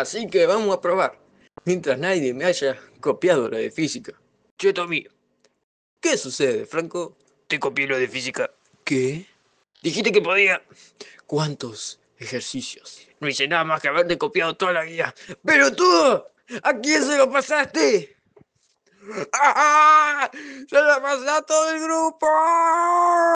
Así que vamos a probar. Mientras nadie me haya copiado la de física. Cheto mío. ¿Qué sucede, Franco? Te copié lo de física. ¿Qué? Dijiste que podía. ¿Cuántos ejercicios? No hice nada más que haberte copiado toda la guía. ¡Pero tú! ¿A quién se lo pasaste? ¡Ah, ah! ¡Se lo pasé a todo el grupo!